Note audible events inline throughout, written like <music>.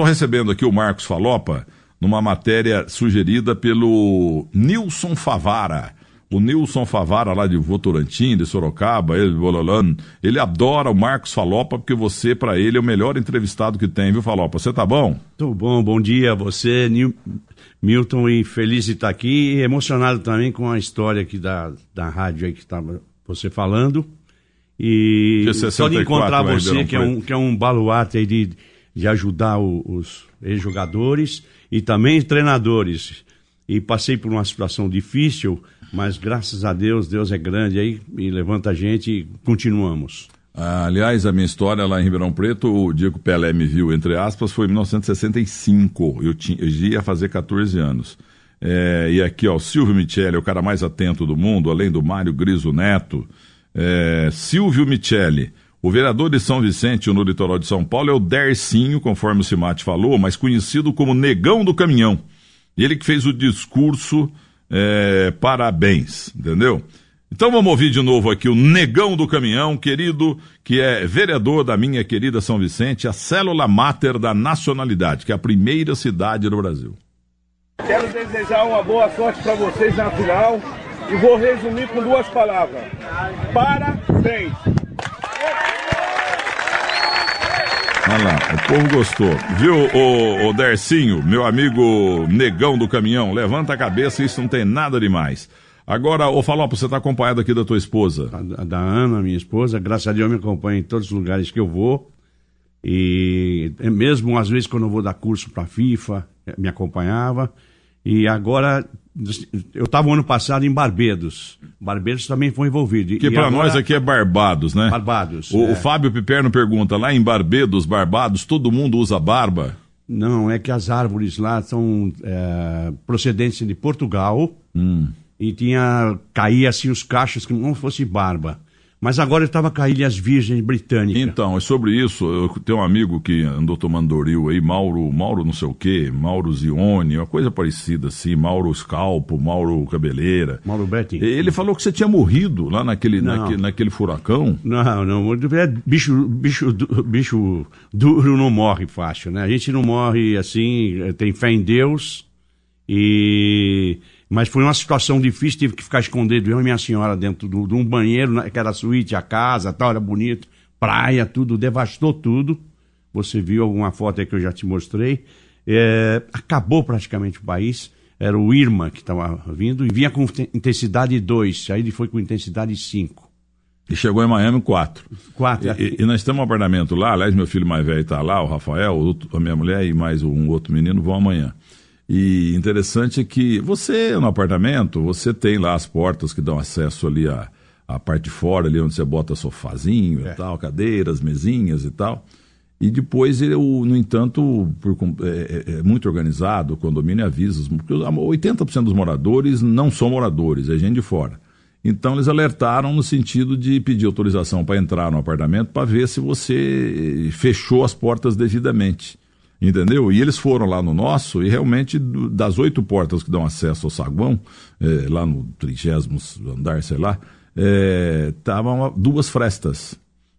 Estou recebendo aqui o Marcos Falopa numa matéria sugerida pelo Nilson Favara. O Nilson Favara, lá de Votorantim, de Sorocaba, ele, Bololan, ele adora o Marcos Falopa, porque você, para ele, é o melhor entrevistado que tem, viu, Falopa? Você tá bom? Tô bom, bom dia a você, Nil... Milton, e feliz de estar tá aqui e emocionado também com a história aqui da, da rádio aí que estava tá você falando. E só de encontrar você, que é, um, que é um baluarte aí de, de ajudar o, os jogadores e também treinadores. E passei por uma situação difícil, mas graças a Deus, Deus é grande aí e levanta a gente e continuamos. Ah, aliás, a minha história lá em Ribeirão Preto, o dia que o Pelé me viu, entre aspas, foi em 1965. Eu, tinha, eu ia fazer 14 anos. É, e aqui, ó, Silvio Michele, o cara mais atento do mundo, além do Mário Griso Neto. É, Silvio Michele, o vereador de São Vicente, no litoral de São Paulo, é o Dercinho, conforme o Simate falou, mas conhecido como Negão do Caminhão. Ele que fez o discurso é, parabéns, entendeu? Então vamos ouvir de novo aqui o Negão do Caminhão, querido, que é vereador da minha querida São Vicente, a célula máter da nacionalidade, que é a primeira cidade do Brasil. Quero desejar uma boa sorte para vocês na final e vou resumir com duas palavras. Parabéns! Olha lá, o povo gostou. Viu, o, o Dercinho, meu amigo negão do caminhão, levanta a cabeça, isso não tem nada demais. Agora, ô Falopo, você está acompanhado aqui da tua esposa? A, da Ana, minha esposa, graças a Deus me acompanha em todos os lugares que eu vou. E é mesmo às vezes quando eu vou dar curso para a FIFA, eh, me acompanhava. E agora eu estava ano passado em Barbedos. Barbedos também foi envolvido. Que para agora... nós aqui é Barbados, né? Barbados. O, é. o Fábio Piperno pergunta: lá em Barbedos, Barbados, todo mundo usa barba? Não, é que as árvores lá são é, procedentes de Portugal hum. e tinha caía assim os cachos que não fosse barba mas agora estava com a Ilhas Virgens Britânicas. Então, é sobre isso, eu tenho um amigo que andou tomando Doril aí, Mauro, Mauro não sei o quê, Mauro Zione, uma coisa parecida assim, Mauro Scalpo, Mauro Cabeleira. Mauro Betting. Ele falou que você tinha morrido lá naquele, naquele, naquele, furacão. Não, não, é, bicho, bicho, bicho duro não morre fácil, né? A gente não morre assim, eh, tem fé em Deus e mas foi uma situação difícil, tive que ficar escondido, eu e minha senhora, dentro do, de um banheiro, né, que era a suíte, a casa, tal, era bonito, praia, tudo, devastou tudo. Você viu alguma foto aí que eu já te mostrei. É, acabou praticamente o país. Era o Irma que estava vindo e vinha com intensidade 2, aí ele foi com intensidade 5. E chegou em Miami quatro. Quatro. É. E, e, nós temos um apartamento lá, aliás, meu filho mais velho está lá, o Rafael, outro, a minha mulher e mais um outro menino vão amanhã. E interessante é que você, é no apartamento, você tem lá as portas que dão acesso ali à, à parte de fora, ali onde você bota sofazinho é. e tal, cadeiras, mesinhas e tal. E depois, ele, no entanto, por, é, é, é, muito organizado, o condomínio avisa, porque 80% dos moradores não são moradores, é gente de fora. Então eles alertaram no sentido de pedir autorização para entrar no apartamento para ver se você eh, fechou as portas devidamente entendeu? E eles foram lá no nosso e realmente das oito portas que dão acesso ao saguão, é, lá no trigésimo andar, sei lá, estavam é, duas frestas.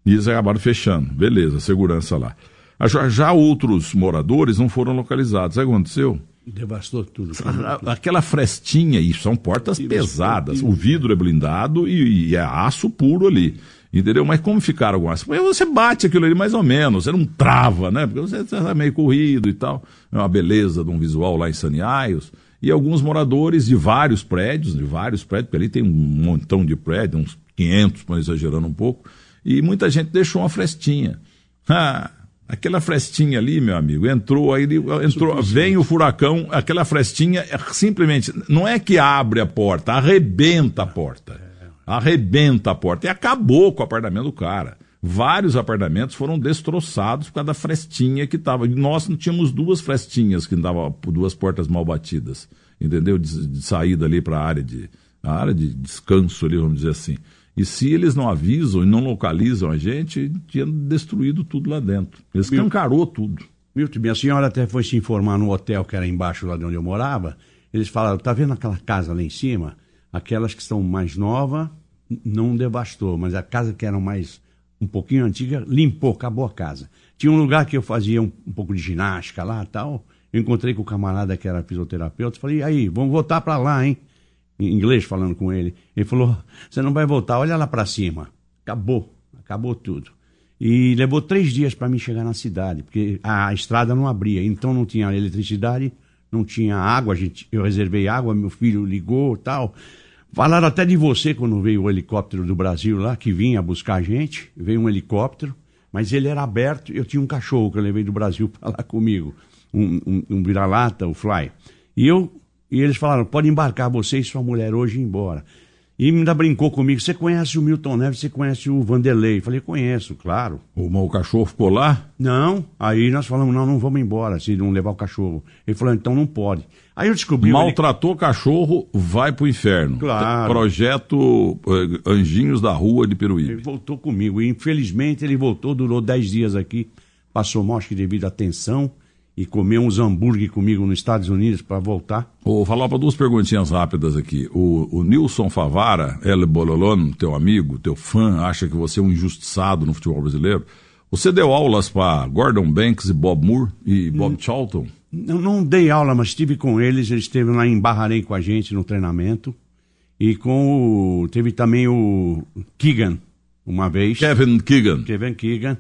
E eles acabaram fechando. Beleza, segurança lá. Ah, já, já outros moradores não foram localizados. Sabe o que aconteceu? Devastou tudo. Ah, ah, aquela frestinha, e são portas pesadas. O vidro é blindado e, e é aço puro ali. Entendeu? Mas como ficaram algumas? Você bate aquilo ali mais ou menos, você não trava, né? Porque você está meio corrido e tal. É uma beleza de um visual lá em Saniaios. E alguns moradores de vários prédios, de vários prédios, porque ali tem um montão de prédios, uns 500, para exagerando um pouco. E muita gente deixou uma frestinha. <laughs> Ah, Aquela frestinha ali, meu amigo, entrou aí, entrou, vem o furacão, aquela frestinha é simplesmente não é que abre a porta, arrebenta a porta arrebenta a porta e acabou com o apartamento do cara. Vários apartamentos foram destroçados por causa da frestinha que estava. Nós não tínhamos duas frestinhas que dava duas portas mal batidas, entendeu? De, de saída ali para a área de a área de descanso ali, vamos dizer assim. E se eles não avisam e não localizam a gente, tinha destruído tudo lá dentro. Eles escancarou tudo. Milton, minha senhora até foi se informar no hotel que era embaixo lá de onde eu morava. Eles falaram, tá vendo aquela casa lá em cima? Aquelas que são mais novas não devastou, mas a casa que era mais um pouquinho antiga limpou, acabou a casa. Tinha um lugar que eu fazia um, um pouco de ginástica lá tal. Eu encontrei com o camarada que era fisioterapeuta, falei, aí, vamos voltar para lá, hein? Em inglês falando com ele. Ele falou, você não vai voltar, olha lá para cima. Acabou, acabou tudo. E levou três dias para mim chegar na cidade, porque a estrada não abria, então não tinha eletricidade, não tinha água, gente, eu reservei água, meu filho ligou tal. Falaram até de você quando veio o helicóptero do Brasil lá, que vinha buscar a gente. Veio um helicóptero, mas ele era aberto. Eu tinha um cachorro que eu levei do Brasil <laughs> para lá comigo, um, um, um vira-lata, o um Fly. E eu e eles falaram: pode embarcar você e sua mulher hoje e ir embora. E ainda brincou comigo: você conhece o Milton Neves, você conhece o Vanderlei? Falei, conheço, claro. O, mal cachorro ficou lá? Não. Aí nós falamos, não, não vamos embora, se não levar o cachorro. Ele falou, então não pode. Aí eu descobri. Maltratou ele... cachorro, vai pro inferno. Claro. Projeto eh, Anjinhos da Rua de Peruíbe. Ele voltou comigo. E infelizmente ele voltou, durou 10 dias aqui, passou mal, acho que devido à tensão e comer uns hambúrguer comigo nos Estados Unidos para voltar. Vou falar para duas perguntinhas rápidas aqui. O, o Nilson Favara, El é Bololon, teu amigo, teu fã, acha que você é um injustiçado no futebol brasileiro. Você deu aulas para Gordon Banks e Bob Moore e hum. Bob hum, Charlton? Não, não dei aula, mas estive com eles. Eles esteve lá em Barrarém com a gente no treinamento. E com o. Teve também o Keegan, uma vez. Kevin Keegan. Kevin Keegan.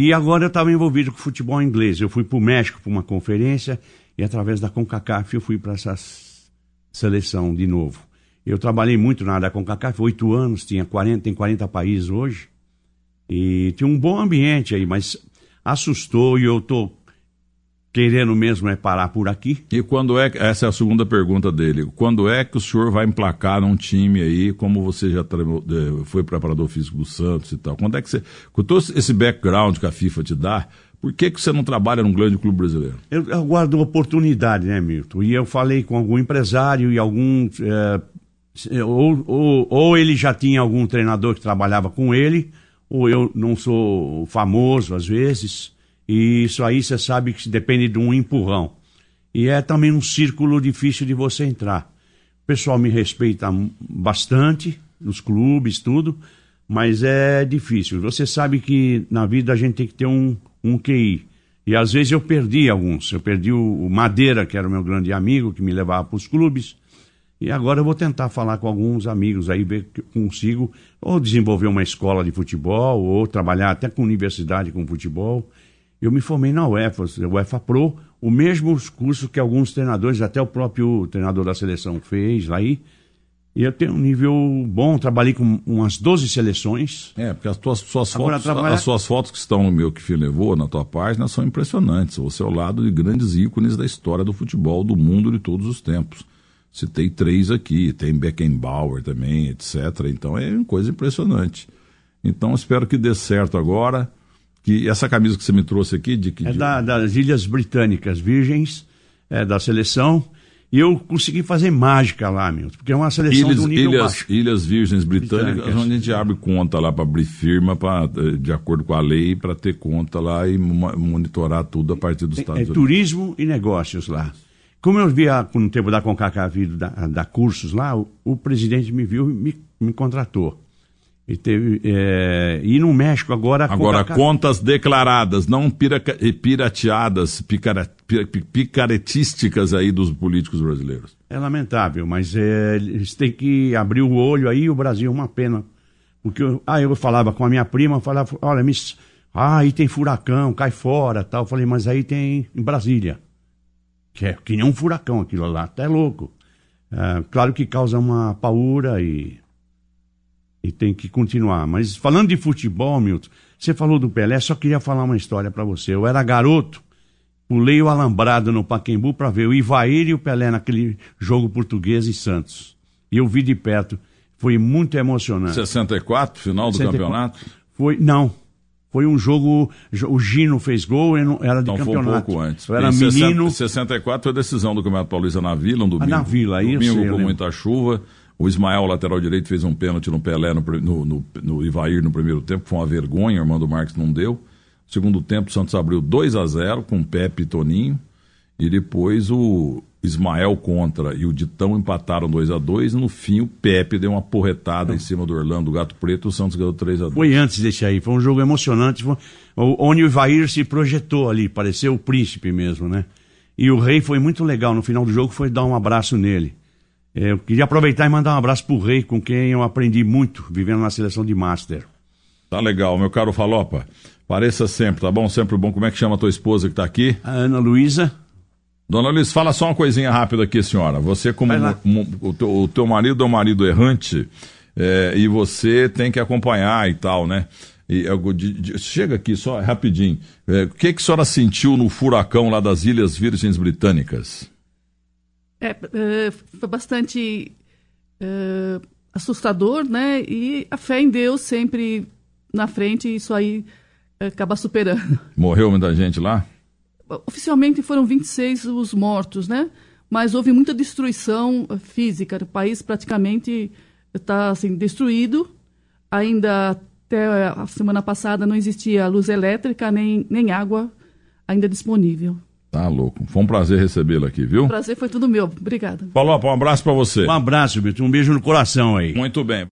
E agora eu estava envolvido com futebol inglês. Eu fui para o México para uma conferência e através da CONCACAF eu fui para essa seleção de novo. Eu trabalhei muito na área da CONCACAF, oito anos, tinha 40, tem 40 países hoje. E tinha um bom ambiente aí, mas assustou e eu estou querendo mesmo é parar por aqui. E quando é essa é a segunda pergunta dele? Quando é que o senhor vai emplacar um time aí, como você já é, foi preparador físico do Santos e tal? Quando é que você, com todo esse background que a FIFA te dá, por que, que você não trabalha num grande clube brasileiro? Eu, eu guardo uma oportunidade, né, Milton? E eu falei com algum empresário e algum é, ou, ou, ou ele já tinha algum treinador que trabalhava com ele, ou eu não sou famoso às vezes e isso aí você sabe que depende de um empurrão. E é também um círculo difícil de você entrar. O pessoal me respeita bastante, nos clubes, tudo, mas é difícil. Você sabe que na vida a gente tem que ter um, um QI. E às vezes eu perdi alguns. Eu perdi o Madeira, que era o meu grande amigo, que me levava para os clubes. E agora eu vou tentar falar com alguns amigos aí, ver que eu consigo ou desenvolver uma escola de futebol, ou trabalhar até com universidade com futebol eu me formei na UEFA, UEFA Pro, o mesmo curso que alguns treinadores, até o próprio treinador da seleção fez lá aí. E eu tenho um nível bom, trabalhei com umas 12 seleções. É, porque as tuas suas Agora, fotos, as suas fotos que estão no meu que levou na tua página são impressionantes. Você é ao lado de grandes ícones da história do futebol do mundo de todos os tempos. Citei três aqui, tem Beckenbauer também, etc. Então é uma coisa impressionante. Então espero que dê certo agora que essa camisa que você me trouxe aqui de que é de... Da, das Ilhas Britânicas Virgens é, da seleção e eu consegui fazer mágica lá, meu, porque é uma seleção ilhas, do nível ilhas, baixo. Ilhas Virgens Britânicas, Britânicas, onde a gente abre conta lá para abrir firma, para eh, de acordo com a lei, para ter conta lá e monitorar tudo a partir dos Estados é, Unidos. turismo e negócios lá. Como eu via no tempo da Concacaf da, da Cursos lá, o, o presidente me viu e me, me contratou. E, teve, é, e no México agora. Agora, Coca... contas declaradas, não piraca... pirateadas, picara... picaretísticas aí dos políticos brasileiros. É lamentável, mas é, eles têm que abrir o olho aí, o Brasil, uma pena. Porque eu, ah, eu falava com a minha prima, falava, olha, ah, aí tem furacão, cai fora tal. Eu falei, mas aí tem em Brasília. Que é que nem um furacão aquilo lá, até louco. É, claro que causa uma paura e e tem que continuar. Mas falando de futebol, Milton, você falou do Pelé, só queria falar uma história para você. Eu era garoto, pulei o alambrado no Paquembu para ver o Ivair e o Pelé naquele jogo português em Santos. E eu vi de perto. Foi muito emocionante. 64, final do 64. campeonato? Foi, não. Foi um jogo. O Gino fez gol, eu era de então, campeonato. Foi um pouco antes. Eu era em menino. 64 foi a decisão do Campeonato Paulista na Vila, um domingo. Ah, na Vila, isso. Domingo com muita chuva. O Ismael, lateral direito, fez um pênalti no Pelé, no, no, no, no Ivair no primeiro tempo, foi uma vergonha, o Armando Marques não deu. Segundo tempo, o Santos abriu 2 a 0 com Pepe e Toninho. E depois o Ismael contra e o Ditão empataram 2 a 2 No fim, o Pepe deu uma porretada em cima do Orlando, do Gato Preto. O Santos ganhou 3 a 2 Foi antes desse aí. Foi um jogo emocionante. Foi... Onde o Ivair se projetou ali. Pareceu o príncipe mesmo, né? E o Rei foi muito legal. No final do jogo, foi dar um abraço nele. Eu queria aproveitar e mandar um abraço pro Rei, com quem eu aprendi muito, vivendo na seleção de Master. Tá legal, meu caro Falopa. Pareça sempre, tá bom? Sempre bom. Como é que chama a tua esposa que tá aqui? A Ana Luísa. Dona Luísa, fala só uma coisinha rápida aqui, senhora. Você, como o teu, o teu marido é um marido errante, é, e você tem que acompanhar e tal, né? E, é de, de, chega aqui só é rapidinho. É, o que, que a senhora sentiu no furacão lá das Ilhas Virgens Britânicas? É, eh, foi bastante é, assustador, né? E a fé em Deus sempre na frente, isso aí eh, acaba superando. Morreu muita gente lá? Oficialmente foram 26 os mortos, né? Mas houve muita destruição física. O país praticamente está assim, destruído. Ainda até a semana passada não existia luz elétrica nem, nem água ainda disponível. Tá louco. Foi um prazer recebê-lo aqui, viu? prazer foi tudo meu. Obrigada. Falou, um abraço para você. Um abraço, Um beijo no coração aí. Muito bem.